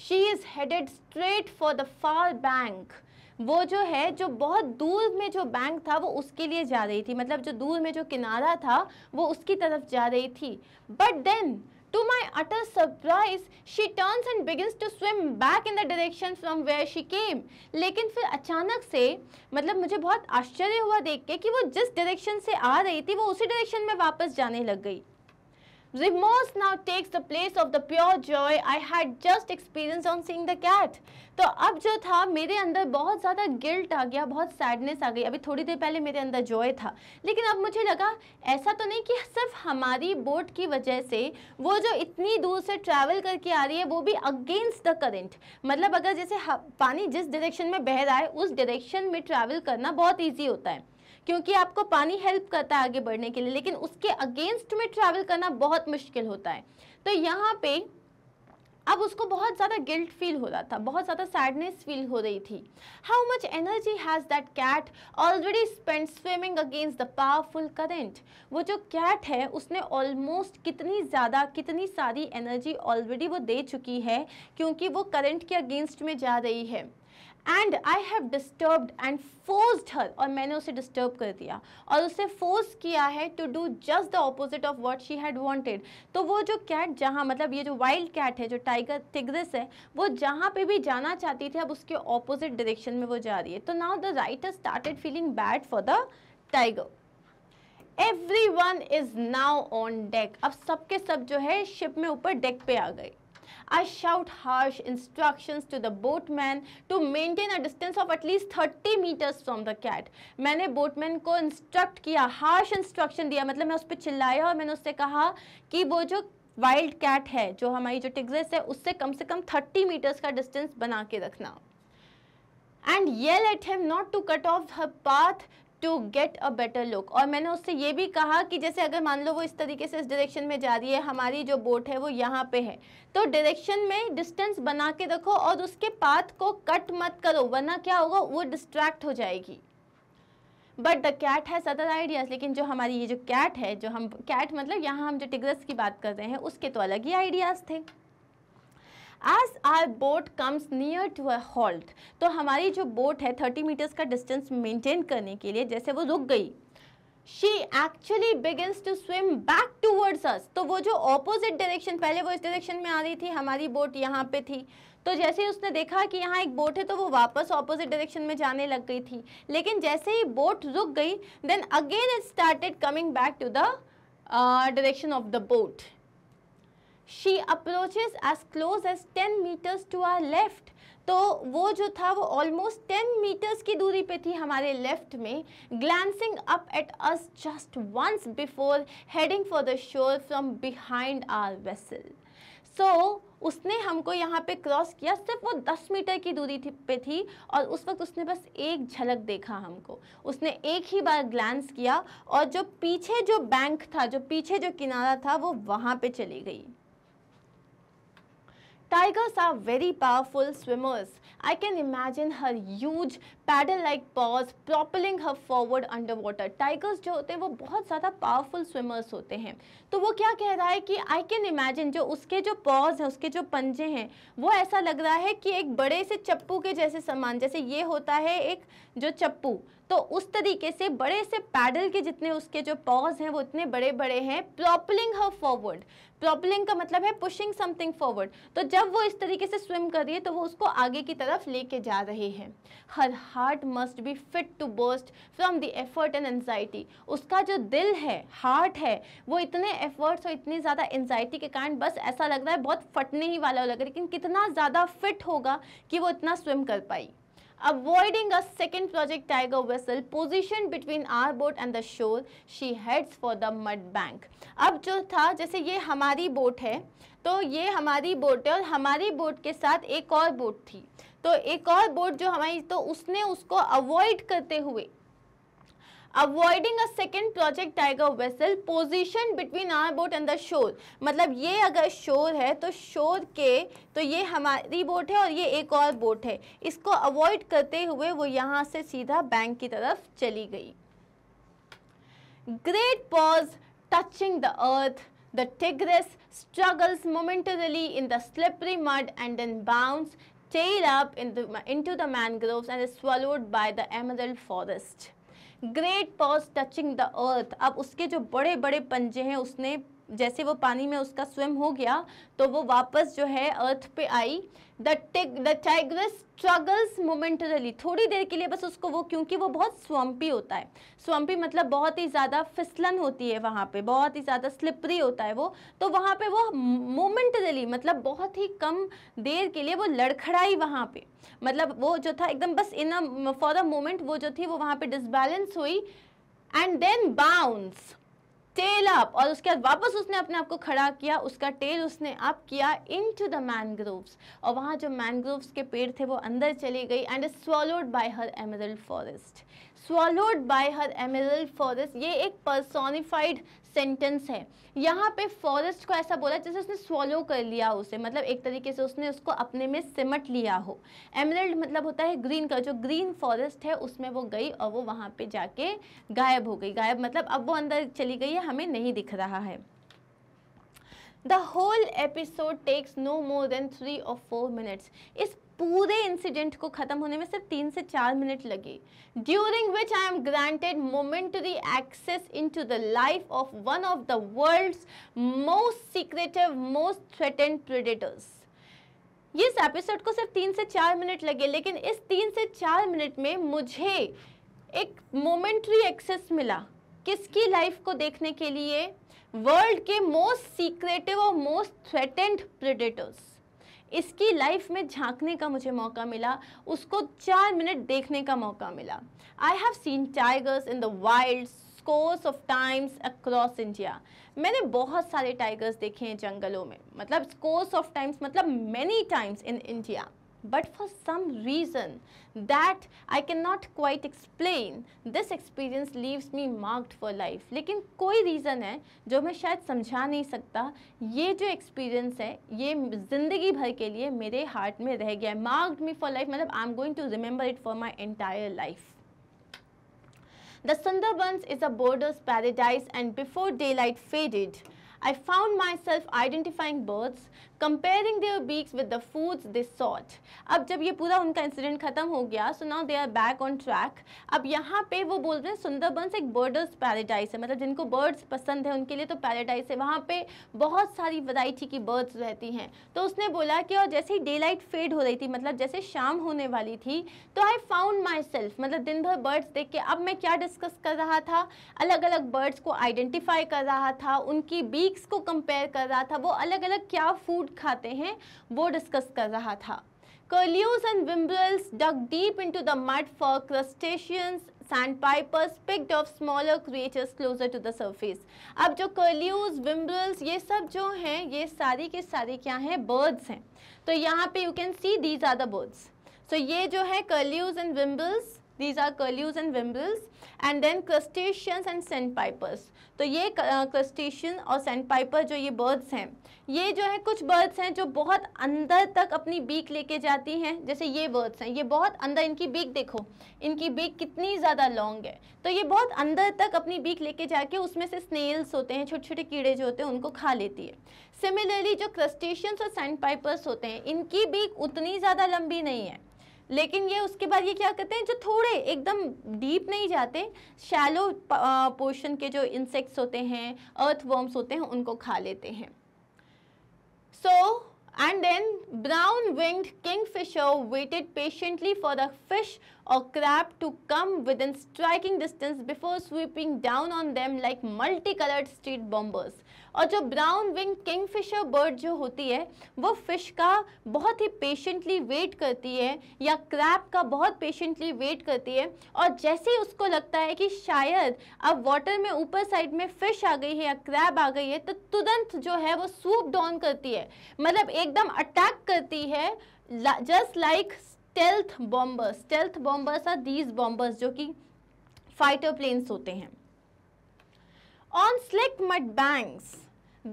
she is headed straight for the far bank वो जो है जो बहुत दूर में जो बैंक था वो उसके लिए जा रही थी मतलब जो दूर में जो किनारा था वो उसकी तरफ जा रही थी but then To my utter surprise, she turns and begins to swim back in the direction from where she came. लेकिन फिर अचानक से मतलब मुझे बहुत आश्चर्य हुआ देख के कि वो जिस डायरेक्शन से आ रही थी वो उसी डायरेक्शन में वापस जाने लग गई remorse now takes the place of the pure joy I had just experience on seeing the cat तो अब जो था मेरे अंदर बहुत ज़्यादा गिल्ट आ गया बहुत सैडनेस आ गई अभी थोड़ी देर पहले मेरे अंदर जॉय था लेकिन अब मुझे लगा ऐसा तो नहीं कि सिर्फ हमारी बोट की वजह से वो जो इतनी दूर से ट्रैवल करके आ रही है वो भी अगेंस्ट द करेंट मतलब अगर जैसे पानी जिस डायरेक्शन में बह रहा है उस डायरेक्शन में ट्रैवल करना बहुत ईजी होता है क्योंकि आपको पानी हेल्प करता है आगे बढ़ने के लिए लेकिन उसके अगेंस्ट में ट्रैवल करना बहुत मुश्किल होता है तो यहाँ पे अब उसको बहुत ज़्यादा गिल्ट फील हो रहा था बहुत ज़्यादा सैडनेस फील हो रही थी how much energy has that cat already spend swimming against the powerful current वो जो कैट है उसने ऑलमोस्ट कितनी ज़्यादा कितनी सारी एनर्जी ऑलरेडी वो दे चुकी है क्योंकि वो करंट के अगेंस्ट में जा रही है and I have disturb and forced her और मैंने उसे डिस्टर्ब कर दिया और उसे फोर्स किया है to do just the opposite of what she had wanted तो वो जो कैट जहाँ मतलब ये जो वाइल्ड कैट है जो टाइगर टिग्रिस है वो जहाँ पे भी जाना चाहती थी अब उसके ऑपोजिट डायरेक्शन में वो जा रही है तो now the writer started feeling bad for the tiger everyone is now on deck अब सबके सब जो है शिप में ऊपर डेक पे आ गए I shout harsh instructions to the boatman to maintain a distance of at least 30 meters from the cat. मैंने boatman को instruct किया harsh instruction दिया मतलब मैं उस पर चिल्लाया और मैंने उससे कहा कि वो जो wild cat है जो हमारी जो tigress है उससे कम से कम 30 meters का distance बना के रखना And yell at him not to cut off her path to get a better look और मैंने उससे ये भी कहा कि जैसे अगर मान लो वो इस तरीके से इस डायरेक्शन में जा रही है हमारी जो बोट है वो यहाँ पे है तो डायरेक्शन में डिस्टेंस बना के रखो और उसके पाथ को कट मत करो वरना क्या होगा वो डिस्ट्रैक्ट हो जाएगी but the cat has other ideas लेकिन जो हमारी ये जो कैट है जो हम कैट मतलब यहाँ हम जो टिग्रस की बात कर रहे हैं उसके तो अलग ही आइडियाज़ थे as our boat comes near to a halt तो हमारी जो बोट है थर्टी मीटर्स का डिस्टेंस मेंटेन करने के लिए जैसे वो रुक गई she actually begins to swim back towards us तो वो जो ऑपोजिट डायरेक्शन पहले वो इस डायरेक्शन में आ रही थी हमारी बोट यहाँ पे थी तो जैसे ही उसने देखा कि यहाँ एक बोट है तो वो वापस ऑपोजिट डायरेक्शन में जाने लग गई थी लेकिन जैसे ही बोट रुक गई then again it started coming back to the direction of the boat she approaches as close as ten metres to our left तो वो जो था वो ऑलमोस्ट टेन मीटर्स की दूरी पे थी हमारे लेफ्ट में glancing up at us just once before heading for the shore from behind our vessel सो उसने हमको यहाँ पे क्रॉस किया सिर्फ वो दस मीटर की दूरी थी, पे थी और उस वक्त उसने बस एक झलक देखा हमको उसने एक ही बार ग्लैंस किया और जो पीछे जो बैंक था जो पीछे जो किनारा था वो वहाँ पर चली गई Tigers are very powerful swimmers. I can imagine her huge paddle-like paws propelling her forward underwater. Tigers जो होते हैं वो बहुत ज़्यादा powerful swimmers होते हैं तो वो क्या कह रहा है कि I can imagine जो उसके जो paws हैं उसके जो पंजे हैं वो ऐसा लग रहा है कि एक बड़े से चप्पू के जैसे सामान जैसे ये होता है एक जो चप्पू तो उस तरीके से बड़े से पैडल के जितने उसके जो पॉज हैं वो इतने बड़े बड़े हैं प्रॉपलिंग हर फॉरवर्ड प्रॉपलिंग का मतलब है पुशिंग समथिंग फॉरवर्ड तो जब वो इस तरीके से स्विम कर रही है तो वो उसको आगे की तरफ लेके जा रहे हैं her heart must be fit to burst from the effort and anxiety उसका जो दिल है हार्ट है वो इतने एफर्ट्स और इतनी ज़्यादा एनजाइटी के कारण बस ऐसा लग रहा है बहुत फटने ही वाला लग रहा है लेकिन कितना ज़्यादा फिट होगा कि वो इतना स्विम कर पाई Avoiding a second Project Tiger vessel positioned between our boat and the shore, she heads for the mud bank. अब जो था जैसे ये हमारी बोट है तो ये हमारी बोट है और हमारी बोट के साथ एक और बोट थी तो एक और बोट जो हमारी तो उसने उसको अवॉइड करते हुए avoiding a second project tiger vessel position between our boat and the shore मतलब ये अगर शोर है तो शोर के तो ये हमारी बोट है और ये एक और बोट है इसको अवॉइड करते हुए वो यहाँ से सीधा बैंक की तरफ चली गई great paws touching the earth the tigress struggles momentarily in the slippery mud and in bounce tail up into the mangrove and swallowed by the emerald forest great paws touching the earth अब उसके जो बड़े बड़े पंजे हैं उसने जैसे वो पानी में उसका स्विम हो गया तो वो वापस जो है अर्थ पे I the tick the tiger struggles momentarily थोड़ी देर के लिए बस उसको वो क्योंकि वो बहुत स्वम्पी होता है स्वम्पी मतलब बहुत ही ज़्यादा फिसलन होती है वहाँ पे बहुत ही ज़्यादा स्लिपरी होता है वो तो वहाँ पे वो मोमेंटरली मतलब बहुत ही कम देर के लिए वो लड़खड़ाई वहाँ पे मतलब वो जो था एकदम बस इन अ फॉर अ मोमेंट वो जो थी वो वहाँ पर डिसबैलेंस हुई and then bounce tail up और उसके बाद वापस उसने अपने आप को खड़ा किया उसका टेल उसने अप किया इन टू द मैनग्रोव्स और वहाँ जो मैनग्रोव्स के पेड़ थे वो अंदर चली गई and swallowed by her emerald forest swallowed by her emerald forest ये एक पर्सोनिफाइड सेंटेंस है यहाँ पे फॉरेस्ट को ऐसा बोला जैसे उसने स्वॉलो कर लिया उसे मतलब एक तरीके से उसने उसको अपने में सिमट लिया हो एमरल्ड मतलब होता है ग्रीन का जो ग्रीन फॉरेस्ट है उसमें वो गई और वो वहाँ पे जाके गायब हो गई गायब मतलब अब वो अंदर चली गई है हमें नहीं दिख रहा है the whole episode takes no more than three or four minutes इस पूरे इंसिडेंट को खत्म होने में सिर्फ तीन से चार मिनट लगे during which I am granted momentary access into the life of one of the world most secretive most threatened predators इस एपिसोड को सिर्फ तीन से चार मिनट लगे लेकिन इस तीन से चार मिनट में मुझे एक मोमेंट्री एक्सेस मिला किसकी लाइफ को देखने के लिए वर्ल्ड के मोस्ट सीक्रेटिव और मोस्ट थ्रेटेंड प्रेडेटर्स इसकी लाइफ में झांकने का मुझे मौका मिला उसको चार मिनट देखने का मौका मिला I have seen tigers in the wild course of times across India मैंने बहुत सारे टाइगर्स देखे हैं जंगलों में मतलब कोर्स ऑफ टाइम्स मतलब many times in India but for some reason that I cannot quite explain this experience leaves me marked for life लेकिन कोई reason है जो मैं शायद समझा नहीं सकता ये जो experience है ये ज़िंदगी भर के लिए मेरे heart में रह गया है marked me for life मतलब I'm going to remember it for my entire life The Sundarbans is a border's paradise and before daylight faded, I found myself identifying birds comparing their beaks with the foods this sort अब जब ये पूरा उनका incident खत्म हो गया so now they are back on track अब यहाँ पे वो बोल रहे हैं सुंदरबंस एक बर्डर्स पैराडाइज है मतलब जिनको बर्ड्स पसंद है उनके लिए तो पैराडाइज है वहाँ पे बहुत सारी वराइटी की बर्ड्स रहती हैं तो उसने बोला कि और जैसे ही डे लाइट फेड हो रही थी मतलब जैसे शाम होने वाली थी तो आई फाउंड माई सेल्फ मतलब दिन भर बर्ड्स देख के अब मैं क्या डिस्कस कर रहा था अलग अलग बर्ड्स को आइडेंटिफाई कर रहा था उनकी बीक्स को कंपेयर कर रहा था वो अलग अलग क्या फूड फूड खाते हैं वो डिस्कस कर रहा था curlews and whimbrels dug deep into the mud for crustaceans sandpipers picked off smaller creatures closer to the surface अब जो कर्ल्यूज विम्बल्स ये सब जो हैं ये सारी के सारी क्या हैं बर्ड्स हैं तो यहाँ पे you can see these are the birds so ये जो है curlews and whimbrels These are curlews and wimbles, and then crustaceans and sandpipers. So, तो ये uh, crustacean और sandpiper जो ये birds हैं ये जो है कुछ बर्ड्स हैं जो बहुत अंदर तक अपनी बीक लेके जाती हैं जैसे ये बर्ड्स हैं ये बहुत अंदर इनकी बीक देखो इनकी बीक कितनी ज़्यादा लॉन्ग है तो ये बहुत अंदर तक अपनी बीक लेके जाके उसमें से स्नेल्स होते हैं छोटे छोटे कीड़े जो होते हैं उनको खा लेती है सिमिलरली जो क्रस्टेशंस और सैंड पाइपर्स होते हैं इनकी बीक उतनी ज़्यादा लंबी नहीं है लेकिन ये उसके बाद ये क्या करते हैं जो थोड़े एकदम डीप नहीं जाते शैलो पोर्शन के जो इंसेक्ट्स होते हैं अर्थ वर्म्स होते हैं उनको खा लेते हैं So, and then brown-winged kingfisher waited patiently for the fish or crab to come within striking distance before swooping down on them like multicolored street bombers. और जो ब्राउन विंग किंगफिशर बर्ड जो होती है वो फिश का बहुत ही patiently wait करती है या क्रैप का बहुत पेशेंटली वेट करती है और जैसे ही उसको लगता है कि शायद अब वाटर में ऊपर साइड में फिश आ गई है या क्रैप आ गई है तो तुरंत जो है वो सूप डाउन करती है मतलब एकदम अटैक करती है just like stealth bombers stealth bombers are these bombers जो कि फाइटर प्लेन्स होते हैं on slick mud banks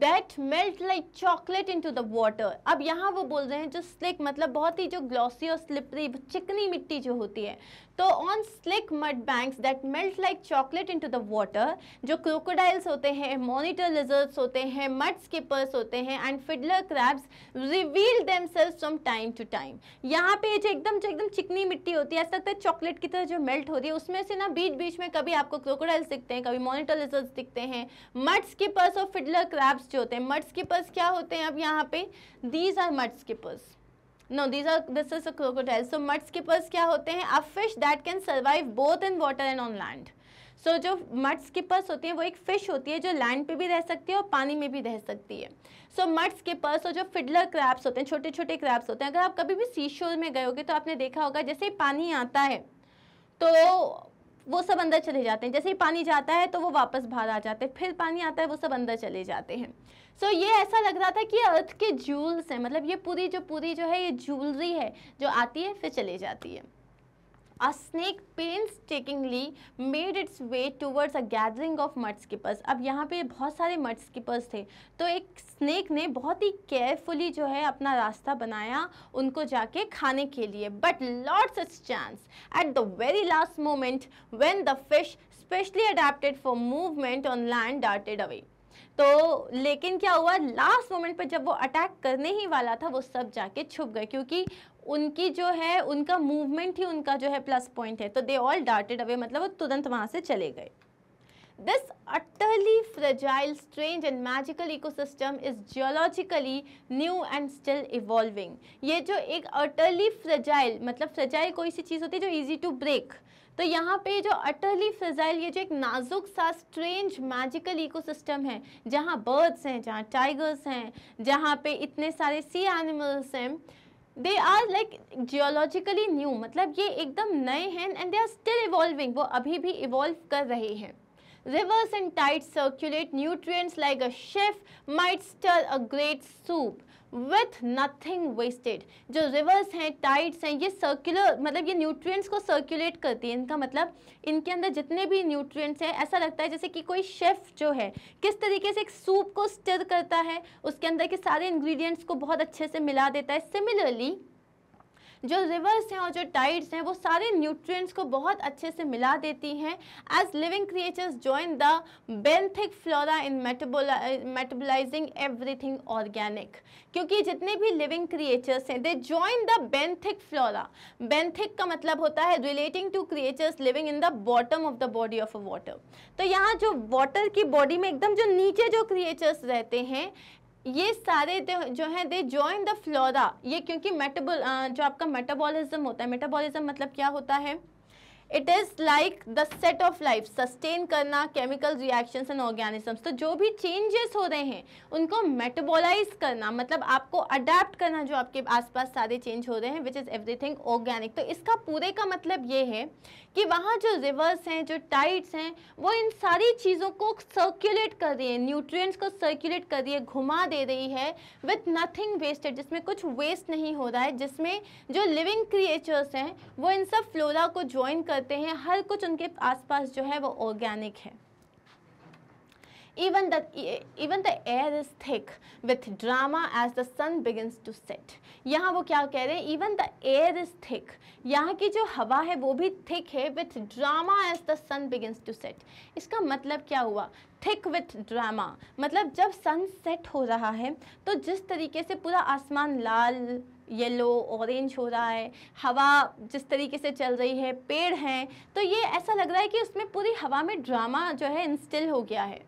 that melt like chocolate into the water अब यहाँ वो बोल रहे हैं जो स्लिक मतलब बहुत ही जो ग्लॉसी और स्लिपरी चिकनी मिट्टी जो होती है तो on slick mud banks that melt like chocolate into the water जो क्रोकोडाइल्स होते हैं मोनिटर लिजर्ट्स होते हैं मड स्कीपर्स होते हैं and fiddler crabs reveal themselves from time to time यहाँ पे जो एकदम जो एकदम चिकनी मिट्टी होती है ऐसा लगता है चॉकलेट की तरह जो मेल्ट होती है उसमें से ना बीच बीच में कभी आपको क्रोकोडाइल्स दिखते हैं कभी मोनिटर लिजर्ट्स दिखते हैं मड स्कीपर्स और फिडलर क्रैब्स जो होते हैं मड स्कीपर्स क्या होते हैं अब यहाँ पे these are mudskippers no these are this is a crocodile so mudskippers क्या होते हैं a fish that can survive both in water and on land so जो जो मड पर्स होती हैं वो एक फ़िश होती है जो लैंड पे भी रह सकती है और पानी में भी रह सकती है सो मड स्किपर्स और जो फिडलर क्रैप्स होते हैं छोटे छोटे क्रैप्स होते हैं अगर आप कभी भी सी शोर में गए होगे तो आपने देखा होगा जैसे ही पानी आता है तो वो सब अंदर चले जाते हैं जैसे ही पानी जाता है तो वो वापस बाहर आ जाते हैं फिर पानी आता है वो सब अंदर चले जाते हैं सो so, ये ऐसा लग रहा था कि अर्थ के जूल्स हैं मतलब ये पूरी जो पूरी जो है ये ज्वेलरी है जो आती है फिर चली जाती है painstakingly made its way towards a gathering of mudskippers अब यहाँ पे बहुत सारे स्कीपर्स थे तो एक स्नेक ने बहुत ही केयरफुली जो है अपना रास्ता बनाया उनको जाके खाने के लिए बट लॉट्स its chance at the very last moment when the fish specially adapted for movement on land darted away तो लेकिन क्या हुआ लास्ट मोमेंट पर जब वो अटैक करने ही वाला था वो सब जाके छुप गए क्योंकि उनकी जो है उनका मूवमेंट ही उनका जो है प्लस पॉइंट है तो दे ऑल डार्टेड अवे मतलब वो तुरंत वहाँ से चले गए this utterly fragile strange and magical ecosystem is geologically new and still evolving ये जो एक अटली फ्रेजाइल मतलब फ्रेजाइल कोई सी चीज़ होती है जो ईजी टू ब्रेक तो यहाँ पे जो अटली फिजाइल ये जो एक नाजुक सा स्ट्रेंज मैजिकल इकोसिस्टम है जहाँ बर्ड्स हैं जहाँ टाइगर्स हैं जहाँ पे इतने सारे सी एनिमल्स हैं they are like geologically new मतलब ये एकदम नए हैं and they are still evolving वो अभी भी इवॉल्व कर रहे हैं rivers and tides circulate nutrients like a chef might stir a great soup with nothing wasted जो रिवर्स हैं टाइड्स हैं ये सर्कुलर मतलब ये न्यूट्रिएंट्स को सर्कुलेट करती है इनका मतलब इनके अंदर जितने भी न्यूट्रिएंट्स हैं ऐसा लगता है जैसे कि कोई शेफ़ जो है किस तरीके से एक सूप को स्टर करता है उसके अंदर के सारे इंग्रेडिएंट्स को बहुत अच्छे से मिला देता है सिमिलरली जो रिवर्स हैं और जो टाइड्स हैं वो सारे न्यूट्रिएंट्स को बहुत अच्छे से मिला देती हैं as living creatures join the benthic flora in metabolising everything organic क्योंकि जितने भी लिविंग क्रिएचर्स हैं they join the benthic flora benthic का मतलब होता है relating to creatures living in the bottom of the body of a water तो यहाँ जो वाटर की बॉडी में एकदम जो नीचे जो क्रिएचर्स रहते हैं ये सारे जो है दे ज्वाइन द फ्लोरा ये क्योंकि मेटाबोल जो आपका मेटाबॉलिज्म होता है मेटाबॉलिज्म मतलब क्या होता है it is like the set of life sustain करना केमिकल रिएक्शंस एंड ऑर्गेनिजम्स तो जो भी चेंजेस हो रहे हैं उनको मेटाबोलाइज करना मतलब आपको अडेप्ट करना जो आपके आसपास सारे चेंज हो रहे हैं विच इज़ एवरीथिंग ऑर्गेनिक तो इसका पूरे का मतलब ये है कि वहाँ जो रिवर्स हैं जो टाइड्स हैं वो इन सारी चीज़ों को सर्कुलेट कर रही है न्यूट्रिएंट्स को सर्कुलेट कर रही है घुमा दे रही है विथ नथिंग वेस्टेड जिसमें कुछ वेस्ट नहीं हो रहा है जिसमें जो लिविंग क्रिएचर्स हैं वो इन सब फ्लोरा को ज्वाइन कर करते हैं हर कुछ उनके आसपास जो है वो ऑर्गेनिक है even the even the air is thick with drama as the sun begins to set यहाँ वो क्या कह रहे हैं even the air is thick यहाँ की जो हवा है वो भी थिक है with drama as the sun begins to set इसका मतलब क्या हुआ थिक विथ ड्रामा मतलब जब सन सेट हो रहा है तो जिस तरीके से पूरा आसमान लाल येलो ऑरेंज हो रहा है हवा जिस तरीके से चल रही है पेड़ हैं तो ये ऐसा लग रहा है कि उसमें पूरी हवा में ड्रामा जो है इंस्टिल हो गया है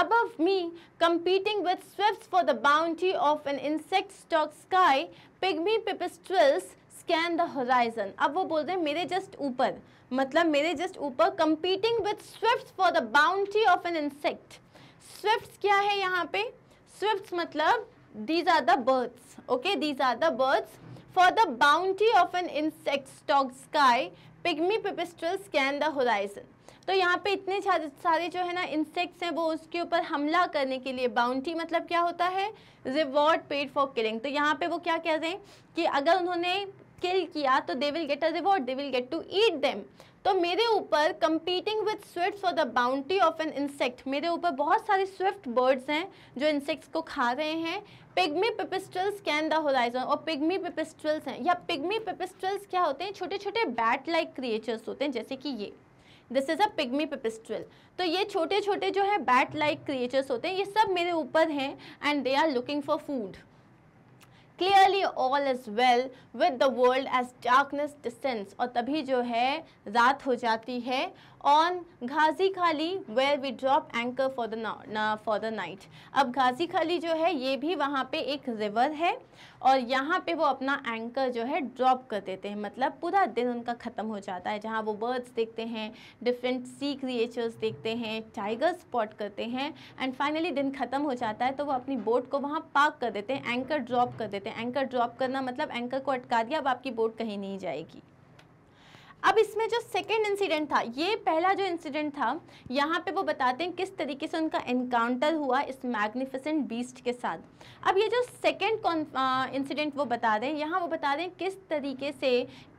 above me competing with swift for the boundary of an insect stalk sky pygmy pipistrelles scan the horizon अब वो बोल रहे हैं मेरे जस्ट ऊपर मतलब मेरे जस्ट ऊपर competing with swift for the boundary of an insect swift क्या है यहाँ पे स्विफ्ट मतलब these are the birds okay these are the birds for the bounty of an insect stock sky pygmy pipistrel scan the horizon तो यहाँ पे इतने सारे जो है ना इंसेक्ट्स हैं वो उसके ऊपर हमला करने के लिए बाउंटी मतलब क्या होता है रिवॉर्ड पेड फॉर किलिंग तो यहाँ पे वो क्या कह रहे हैं कि अगर उन्होंने किल किया तो they will get a reward they will get to eat them तो मेरे ऊपर competing with swift for the boundary of an insect मेरे ऊपर बहुत सारे स्विफ्ट बर्ड्स हैं जो इंसेक्ट्स को खा रहे हैं pygmy pipistrelles can the horizon और पिग्मी पिपिस्ट्रल्स हैं या पिग्मी पिपिस्टल्स क्या होते हैं छोटे छोटे बैट लाइक क्रिएचर्स होते हैं जैसे कि ये this is a pygmy pipistrelle तो ये छोटे छोटे जो है बैट लाइक क्रिएचर्स होते हैं ये सब मेरे ऊपर हैं and they are looking for food clearly all is well with the world as darkness distance और तभी जो है रात हो जाती है on Ghazi Khali where we drop anchor for the for the night अब घाजी खाली जो है ये भी वहाँ पे एक रिवर है और यहाँ पे वो अपना एंकर जो है ड्रॉप कर देते हैं मतलब पूरा दिन उनका ख़त्म हो जाता है जहाँ वो बर्ड्स देखते हैं डिफरेंट सी क्रिएचर्स देखते हैं टाइगर स्पॉट करते हैं एंड फाइनली दिन ख़त्म हो जाता है तो वो अपनी बोट को वहाँ पार्क कर देते हैं एंकर ड्रॉप कर देते हैं एंकर ड्रॉप करना मतलब एंकर को अटका दिया अब आपकी बोट कहीं नहीं जाएगी अब इसमें जो सेकेंड इंसिडेंट था ये पहला जो इंसिडेंट था यहाँ पे वो बताते हैं किस तरीके से उनका इनकाउंटर हुआ इस मैग्निफिसेंट बीस्ट के साथ अब ये जो सेकेंड इंसिडेंट वो बता दें यहाँ वो बता दें किस तरीके से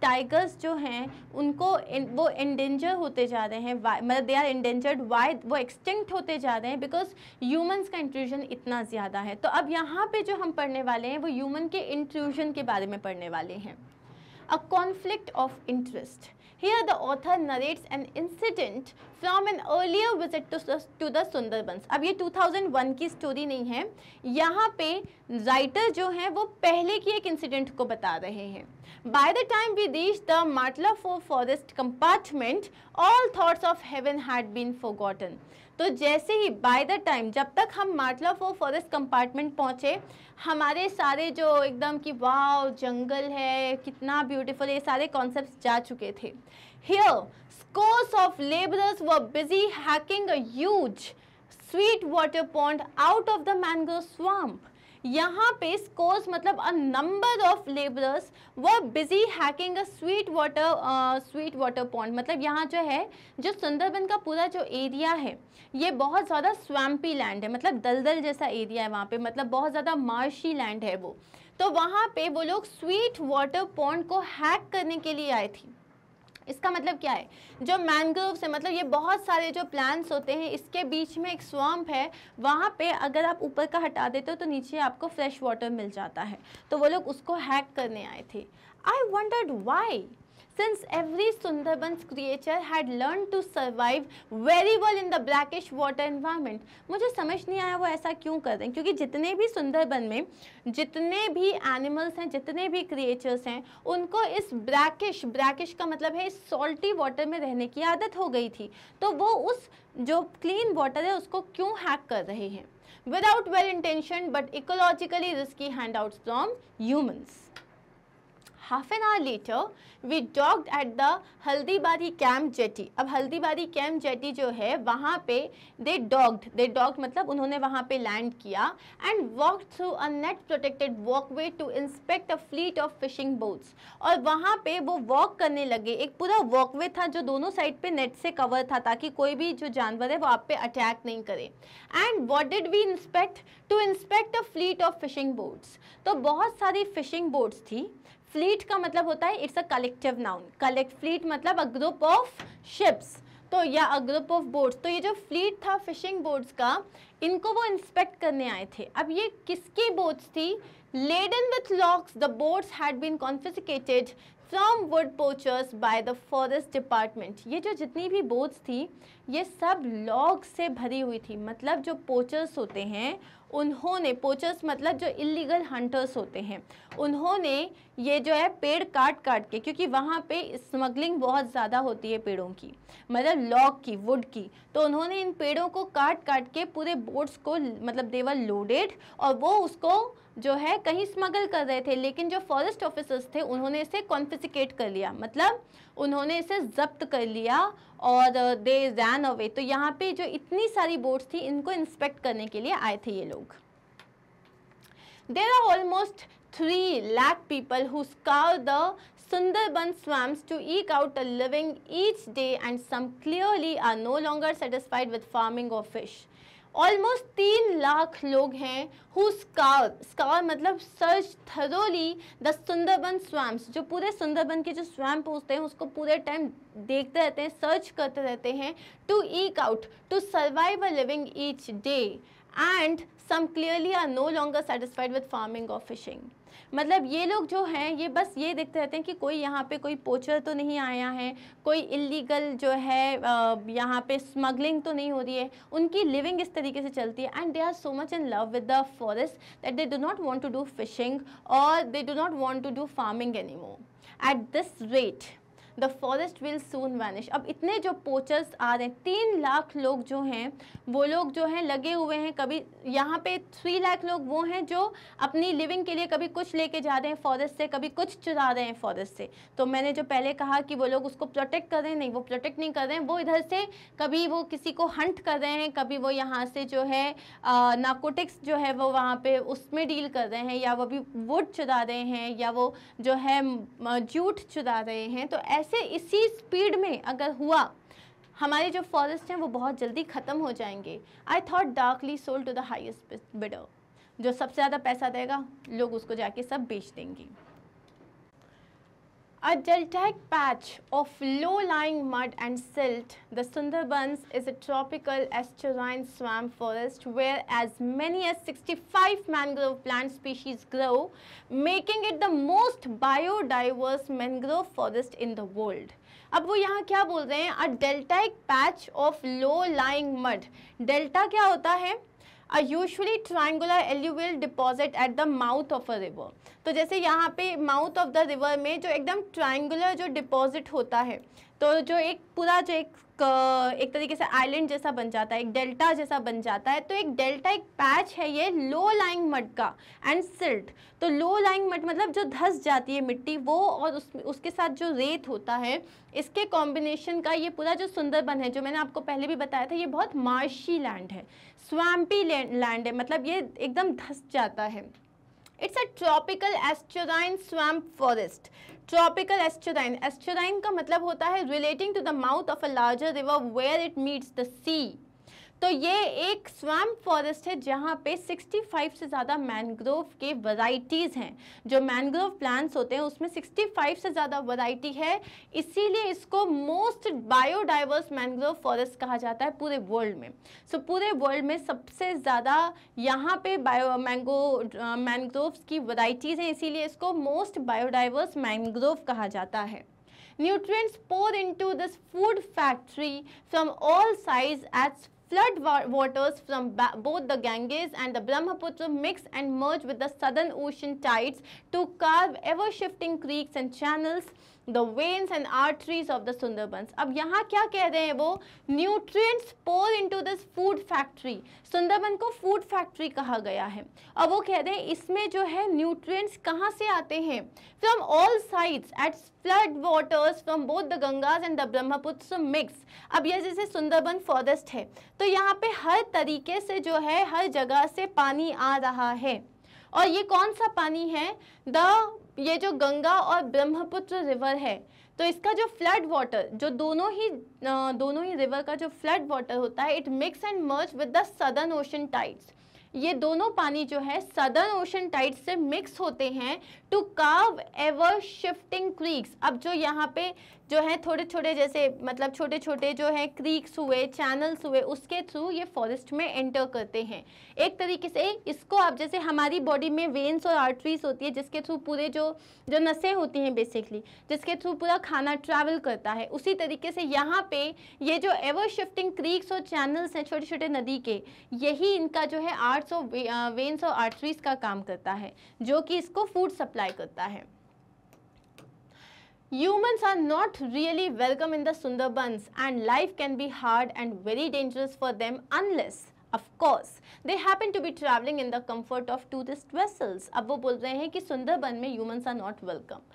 टाइगर्स जो हैं उनको इन, वो इंडेंजर होते जा रहे हैं मतलब दे आर इंडेंजर्ड वाई वो एक्सटिंक्ट होते जा रहे हैं बिकॉज ह्यूमन्स का इंट्रूजन इतना ज़्यादा है तो अब यहाँ पर जो हम पढ़ने वाले हैं वो ह्यूमन के इंट्रूजन के बारे में पढ़ने वाले हैं a conflict of interest. Here the author narrates an incident from an earlier visit to, to the Sundarbans. अब ये 2001 की स्टोरी नहीं है यहाँ पे राइटर जो है वो पहले की एक इंसिडेंट को बता रहे हैं By the time we reached the Matla Four Forest compartment, all thoughts of heaven had been forgotten. तो जैसे ही बाय द टाइम जब तक हम मार्टलाफो फॉरेस्ट कंपार्टमेंट पहुँचे हमारे सारे जो एकदम कि वाह जंगल है कितना ब्यूटीफुल ये सारे कॉन्सेप्ट जा चुके थे here scores of labourers were busy hacking a huge sweet water pond out of the mango swamp. यहाँ पे स्कोर्स मतलब a number of labourers were busy hacking a sweet water sweet water pond मतलब यहाँ जो है जो सुंदरबन का पूरा जो एरिया है ये बहुत ज़्यादा स्वैम्पी लैंड है मतलब दलदल जैसा एरिया है वहाँ पे मतलब बहुत ज़्यादा मार्शी लैंड है वो तो वहाँ पे वो लोग स्वीट वाटर पॉन्ड को हैक करने के लिए आए थी इसका मतलब क्या है जो मैनग्रोव्स है मतलब ये बहुत सारे जो प्लांट्स होते हैं इसके बीच में एक स्वम्प है वहाँ पे अगर आप ऊपर का हटा देते हो तो नीचे आपको फ्रेश वाटर मिल जाता है तो वो लोग उसको हैक करने आए थे I wondered why since every Sundarbans creature had learned to survive very well in the brackish water environment. mujhe samajh nahi aaya wo aisa क्यों kar rahe hain kyunki jitne bhi sundarban mein jitne bhi animals hain jitne bhi creatures hain unko is brackish brackish ka matlab hai salty water mein rehne ki aadat ho gayi thi to wo us jo clean water hai usko उसको hack kar rahe hain without well intentioned but ecologically risky handouts from humans. Half an hour later we docked at the Haldibari camp jetty अब Haldibari camp jetty जो है वहाँ पे दे डॉग्ड दे डॉग्ड मतलब उन्होंने वहाँ पे लैंड किया and walk through a net protected walk to inspect a fleet of fishing boats और वहाँ पे वो वॉक करने लगे एक पूरा वॉक वे था जो दोनों साइड पे नेट से कवर था ताकि कोई भी जो जानवर है वो आप पे अटैक नहीं करे and what did we inspect to inspect a fleet of fishing boats तो बहुत सारी फिशिंग बोट्स थी फ्लीट का मतलब होता है it's a collective noun collect fleet मतलब अ ग्रुप ऑफ शिप्स तो या अ ग्रुप ऑफ बोट्स तो ये जो फ्लीट था फिशिंग बोट्स का इनको वो इंस्पेक्ट करने आए थे अब ये किसकी बोट्स थी laden with logs the boats had been confiscated from wood poachers by the forest department ये जो जितनी भी बोट्स थी ये सब लॉग से भरी हुई थी मतलब जो पोचर्स होते हैं उन्होंने पोचर्स मतलब जो इलीगल हंटर्स होते हैं उन्होंने ये जो है पेड़ काट काट के क्योंकि वहाँ पे स्मगलिंग बहुत ज़्यादा होती है पेड़ों की मतलब लॉक की वुड की तो उन्होंने इन पेड़ों को काट काट के पूरे बोट्स को मतलब देवर लोडेड और वो उसको जो है कहीं स्मगल कर रहे थे लेकिन जो फॉरेस्ट ऑफिसर्स थे उन्होंने इसे कॉन्फिसिकेट कर लिया मतलब उन्होंने इसे जब्त कर लिया और दे रैन अवे तो यहाँ पे जो इतनी सारी बोट्स थी इनको इंस्पेक्ट करने के लिए आए थे ये लोग there are almost three lakh people who the Sundarban swamps to eke out a living each day and some clearly are no longer satisfied with farming of fish almost तीन लाख लोग हैं हु मतलब search thoroughly the Sundarban swamps जो पूरे सुंदरबन के जो swamp होते हैं उसको पूरे टाइम देखते रहते हैं सर्च करते रहते हैं to eke out to survive a living each day and some clearly are no longer satisfied with farming और फिशिंग मतलब ये लोग जो हैं ये बस ये देखते रहते हैं कि कोई यहाँ पे कोई पोचर तो नहीं आया है कोई इलीगल जो है यहाँ पे स्मगलिंग तो नहीं हो रही है उनकी लिविंग इस तरीके से चलती है and they are so much in love with the forest that they do not want to do fishing और they do not want to do farming any more at this rate the forest will soon vanish अब इतने जो poachers आ रहे हैं तीन लाख लोग जो हैं वो लोग जो हैं लगे हुए हैं कभी यहाँ पे थ्री लाख लोग वो हैं जो अपनी लिविंग के लिए कभी कुछ लेके जा रहे हैं फॉरेस्ट से कभी कुछ चुरा रहे हैं फॉरेस्ट से तो मैंने जो पहले कहा कि वो लोग उसको प्रोटेक्ट कर रहे हैं नहीं वो प्रोटेक्ट नहीं कर रहे हैं वो इधर से कभी वो किसी को हंट कर रहे हैं कभी वो यहाँ से जो है नाकोटिक्स जो है वो वहाँ पर उसमें डील कर रहे हैं या वो भी वुड चुरा रहे हैं या वो जो है जूठ चुरा रहे हैं तो ऐसे ऐसे इसी स्पीड में अगर हुआ हमारे जो फॉरेस्ट हैं वो बहुत जल्दी ख़त्म हो जाएंगे I thought darkly sold to the highest bidder जो सबसे ज़्यादा पैसा देगा लोग उसको जाके सब बेच देंगे A deltaic patch of low-lying mud and silt, the Sundarbans is a tropical estuarine swamp forest where as many as 65 mangrove plant species grow, making it the most biodiverse mangrove forest in the world. अब वो यहाँ क्या बोल रहे हैं? A deltaic patch of low-lying mud. Delta क्या होता है? A usually triangular alluvial deposit at the mouth of a river. तो जैसे यहाँ पे माउथ ऑफ द रिवर में जो एकदम ट्राइंगुलर जो डिपॉजिट होता है तो जो एक पूरा जो एक एक तरीके से आइलैंड जैसा बन जाता है एक डेल्टा जैसा बन जाता है तो एक डेल्टा एक पैच है ये लो लाइंग मड का एंड सिल्ट तो लो लाइंग मड मतलब जो धस जाती है मिट्टी वो और उस उसके साथ जो रेत होता है इसके कॉम्बिनेशन का ये पूरा जो सुंदरबन है जो मैंने आपको पहले भी बताया था ये बहुत मार्शी लैंड है स्वैम्पी लैंड है मतलब ये एकदम धस जाता है it's a tropical estuarine swamp forest tropical estuarine estuarine का मतलब होता है relating to the mouth of a larger river where it meets the sea तो ये एक स्वैम्प फॉरेस्ट है जहाँ पे 65 से ज़्यादा मैनग्रोव के वैरायटीज़ हैं जो मैनग्रोव प्लांट्स होते हैं उसमें 65 से ज़्यादा वैरायटी है इसीलिए इसको मोस्ट बायोडाइवर्स मैनग्रोव फॉरेस्ट कहा जाता है पूरे वर्ल्ड में सो so, पूरे वर्ल्ड में सबसे ज़्यादा यहाँ पे बायो मैंगो मैनग्रोव्स की वराइटीज़ हैं इसीलिए इसको मोस्ट बायोडाइवर्स मैनग्रोव कहा जाता है nutrients pour into this food factory from all sides as Flood waters from both the Ganges and the Brahmaputra mix and merge with the southern ocean tides to carve ever-shifting creeks and channels the veins and arteries of the Sundarbans अब यहाँ क्या कह रहे हैं वो nutrients pour into this food factory Sundarban को food factory कहा गया है अब वो कह रहे हैं इसमें जो है न्यूट्रिएंट्स कहाँ से आते हैं from all sides at flood waters from both the Ganges and the Brahmaputra mix अब यह जैसे सुंदरबन फॉरेस्ट है तो यहाँ पे हर तरीके से जो है हर जगह से पानी आ रहा है और ये कौन सा पानी है द ये जो गंगा और ब्रह्मपुत्र रिवर है तो इसका जो फ्लड वाटर जो दोनों ही दोनों ही रिवर का जो फ्लड वाटर होता है it mix and merge with the southern ocean tides ये दोनों पानी जो है सदर्न ओशन टाइड से मिक्स होते हैं टू काव एवर शिफ्टिंग क्रीक्स अब जो यहाँ पे जो है थोड़े छोटे जैसे मतलब छोटे छोटे जो हैं क्रीक्स हुए चैनल्स हुए उसके थ्रू ये फॉरेस्ट में एंटर करते हैं एक तरीके से इसको आप जैसे हमारी बॉडी में वेन्स और आर्टरीज होती है जिसके थ्रू पूरे जो जो नसें होती हैं बेसिकली जिसके थ्रू पूरा खाना ट्रैवल करता है उसी तरीके से यहाँ पे ये जो एवर शिफ्टिंग क्रीक्स और चैनल्स हैं छोटे छोटे नदी के यही इनका जो है आर्ट्स और वेन्स uh, और आर्टरीज का काम करता है जो कि इसको फूड सप्लाई करता है Humans are not really welcome in the Sundarbans and life can be hard and very dangerous for them unless of course they happen to be traveling in the comfort of tourist vessels ab wo bol rahe hain ki sundarban mein humans are not welcome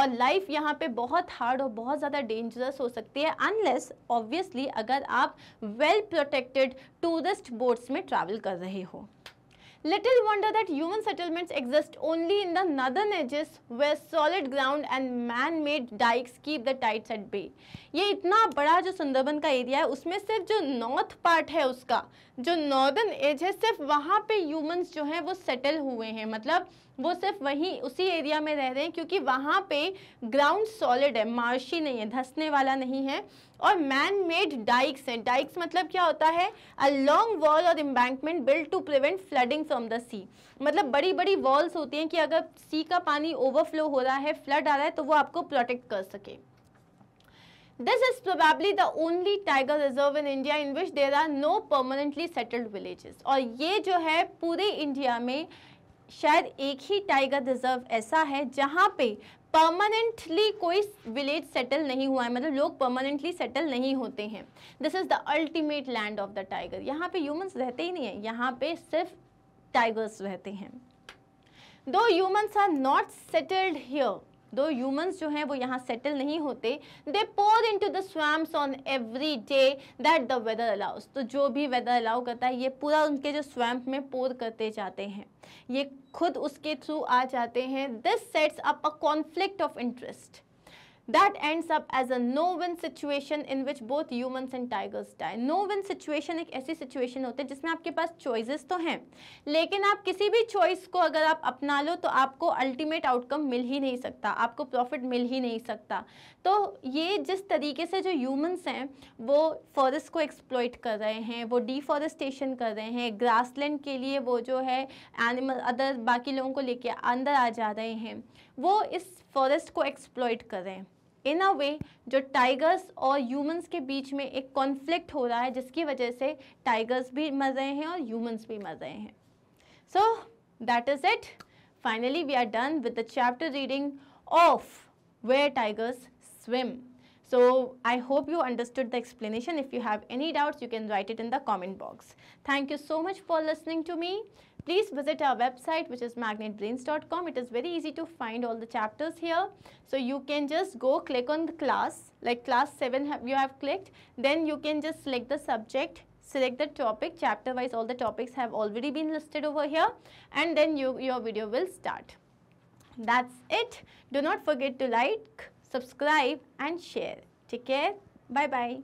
और life यहाँ पे बहुत hard और बहुत ज़्यादा dangerous हो सकती है अनलेस ऑब्वियसली अगर आप वेल प्रोटेक्टेड टूरिस्ट बोट्स में ट्रैवल कर रहे हो Little wonder that human settlements exist only in the northern edges where solid ground and man-made dikes keep the tides at bay. ये इतना बड़ा जो सुंदरबन का एरिया है उसमें सिर्फ जो नॉर्थ पार्ट है उसका जो नॉर्दर्न एज है सिर्फ वहाँ पे ह्यूमंस जो हैं वो सेटल हुए हैं मतलब वो सिर्फ वहीं उसी एरिया में रह रहे हैं क्योंकि वहाँ पे ग्राउंड सॉलिड है मार्शी नहीं है धंसने वाला नहीं है और मैन मेड डाइक्स हैं डाइक्स मतलब क्या होता है अ लॉन्ग वॉल और embankment build to prevent flooding from the sea मतलब बड़ी बड़ी वॉल्स होती हैं कि अगर सी का पानी ओवरफ्लो हो रहा है फ्लड आ रहा है तो वो आपको प्रोटेक्ट कर सके this is probably the only tiger reserve in India in which there are no permanently settled villages और ये जो है पूरे इंडिया में शायद एक ही टाइगर रिजर्व ऐसा है जहाँ पे परमानेंटली कोई विलेज सेटल नहीं हुआ है मतलब लोग परमानेंटली सेटल नहीं होते हैं this is the ultimate land of the tiger यहाँ पे ह्यूमंस रहते ही नहीं है यहाँ पे सिर्फ टाइगर्स रहते हैं though humans are not settled here though humans जो हैं वो यहाँ सेटल नहीं होते they pour into the swamps on every day that the weather allows तो जो भी वेदर अलाउ करता है ये पूरा उनके जो स्वैम्प में पोर करते जाते हैं ये खुद उसके थ्रू आ जाते हैं this sets up a conflict of interest that ends up as a no win situation in which both humans and tigers die no win situation ek aisi situation hote hai jisme aapke paas choices to hain lekin aap kisi bhi choice ko agar aap apna lo to aapko ultimate outcome mil hi nahi sakta aapko profit mil hi nahi sakta to ye jis tarike se jo humans hain wo forest ko exploit kar rahe hain wo deforestation kar rahe hain grassland ke liye wo jo hai animal other baaki logon ko leke andar aa ja rahe hain wo is forest को exploit करें in अ वे जो tigers और humans के बीच में एक conflict हो रहा है जिसकी वजह से टाइगर्स भी मर रहे हैं और ह्यूमंस भी मर रहे हैं so that is it finally we are done with the chapter reading of where tigers swim so I hope you understood the explanation if you have any doubts you can write it in the comment box thank you so much for listening to me please visit our website which is magnetbrains.com. It is very easy to find all the chapters here. So you can just go click on the class like class 7 have, you have clicked then you can just select the subject select the topic chapter wise all the topics have already been listed over here and then you, your video will start. That's it. Do not forget to like, subscribe and share. Take care. Bye-bye.